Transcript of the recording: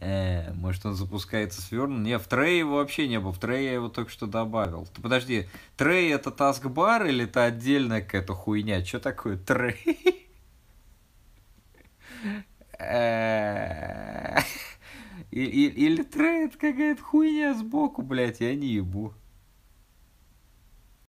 Э, может, он запускается свернут. Не, в трее его вообще не было. В трее я его только что добавил. подожди, трей это таскбар или это отдельная какая-то хуйня? Что такое трей? Э, или трей это какая-то хуйня сбоку, блядь, я не ебу.